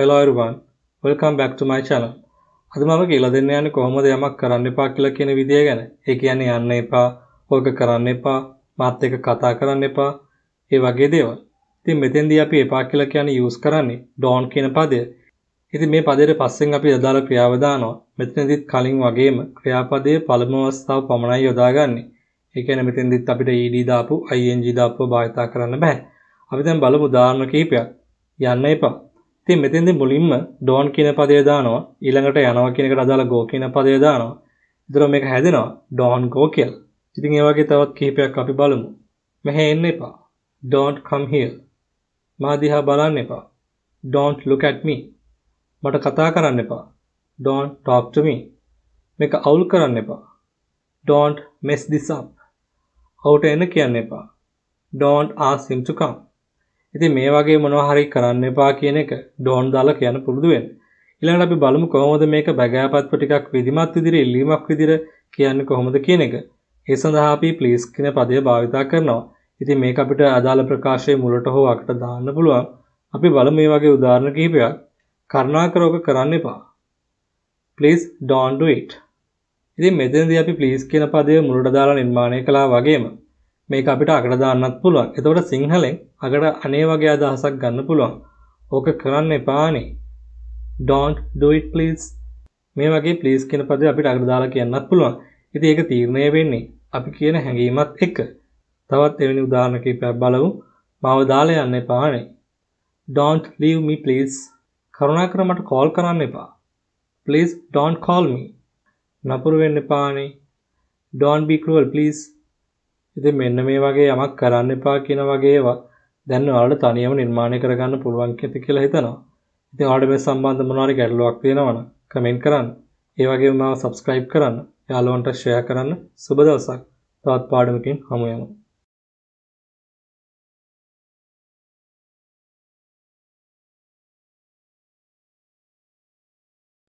Hello everyone welcome back to my channel අද මම කියලා දෙන්න යන්නේ කොහොමද යමක් කරන්න එපා කියලා කියන විදිය ගැන ඒ කියන්නේ යන්න එපා ඕක කරන්න එපා මාත් එක්ක කතා කරන්න එපා ඒ වගේ දේවල් ඉතින් මෙතෙන්දී අපි එපා කියලා කියන්නේ use කරන්නේ don't කියන පදය ඉතින් මේ පදයට පස්සෙන් අපි අදාළ ක්‍රියාව දානවා මෙතනදිත් කලින් වගේම ක්‍රියාපදයේ පළමු අවස්ථාව පමණයි යොදාගන්නේ ඒ කියන්නේ මෙතෙන්දිත් අපිට ed දාපු ing දාපුව භාවිතා කරන්න බෑ අපි දැන් බලමු උදාහරණ කිහිපයක් යන්න එපා ඉතින් මෙතෙන්දී මුලින්ම ඩෝන් කියන පදේ දානවා ඊළඟට යනවා කියන එකට අදාළ ගෝ කියන පදේ දානවා. ඒතර මේක හැදෙනවා ඩෝන් ගෝ කියලා. ඉතින් ඒ වගේ තවත් කිහිපයක් අපි බලමු. මෙහේ එන්න එපා. Don't come here. මා දිහා බලන්න එපා. Don't look at me. මට කතා කරන්න එපා. Don't talk to me. මේක අවුල් කරන්න එපා. Don't mess this up. අවුට එන්න කියන්න එපා. Don't ask him to come. ඉතින් මේ වගේ මොනවා හරි කරන්න එපා කියන එක ඩෝන් දාලා කියන්න පුරුදු වෙන්න. ඊළඟට අපි බලමු කොහොමද මේක බගයාපත්ව ටිකක් විධිමත් විදිහට ඉල්ලීමක් විදිහට කියන්නේ කොහොමද කියන එක. ඒ සඳහා අපි ප්ලීස් කියන පදය භාවිතා කරනවා. ඉතින් මේක අපිට අදාළ ප්‍රකාශයේ මුලට හෝ අකට දාන්න පුළුවන්. අපි බලමු මේ වගේ උදාහරණ කිහිපයක්. කරුණාකර ඔක කරන්න එපා. please don't do it. ඉතින් මෙතනදී අපි please කියන පදය මුලට දාලා නිර්මාණය කළා වගේම මේක අපිට අකට දාන්නත් පුළුවන්. එතකොට සිංහලෙන් අකට අනේ වගේ අදහසක් ගන්න පුළුවන්. ඕක කරන්න එපානේ. don't do it please. මේ වගේ please කියන පදේ අපිට අකට දාලා කියන්නත් පුළුවන්. ඉතින් ඒක තීරණය වෙන්නේ අපි කියන හැඟීමත් එක්ක. තවත් එවැනි උදාහරණ කිහිපයක් බලමු. මාව දාලා යන්න එපානේ. don't leave me please. කරුණාකර මට කෝල් කරන්න එපා. please don't call me. නපුරු වෙන්න එපානේ. don't be cruel please. ඉතින් මෙන්න මේ වගේ යමක් කරන්න එපා කියන වගේ ඒවා දැන් ඔයාලට තනියම නිර්මාණය කරගන්න පුළුවන් කියලා හිතනවා. ඉතින් ඔයාලට මේ සම්බන්ධ මොනවාරි ගැටලුවක් තියෙනවා කමෙන්ට් කරන්න. ඒ වගේම මාව subscribe කරන්න. යාළුවන්ට share කරන්න. සුබ දවසක්. තවත් පාඩමකින් හමු වෙමු.